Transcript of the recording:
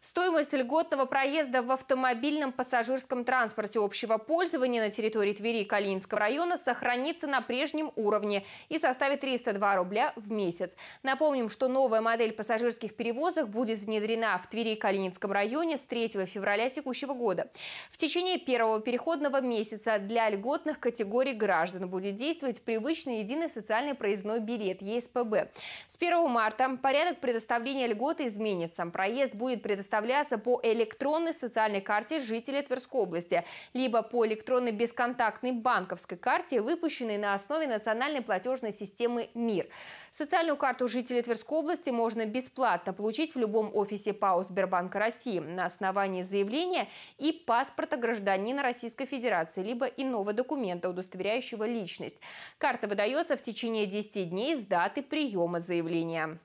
Стоимость льготного проезда в автомобильном пассажирском транспорте общего пользования на территории Твери и Калининского района сохранится на прежнем уровне и составит 302 рубля в месяц. Напомним, что новая модель пассажирских перевозок будет внедрена в Твери и Калининском районе с 3 февраля текущего года. В течение первого переходного месяца для льготных категорий граждан будет действовать привычный единый социальный проездной билет ЕСПБ. С 1 марта порядок предоставления льготы изменится. Проезд будет предоставлен предоставляться по электронной социальной карте жителя Тверской области, либо по электронной бесконтактной банковской карте, выпущенной на основе национальной платежной системы МИР. Социальную карту жителей Тверской области можно бесплатно получить в любом офисе ПАО Сбербанка России на основании заявления и паспорта гражданина Российской Федерации, либо иного документа, удостоверяющего личность. Карта выдается в течение 10 дней с даты приема заявления.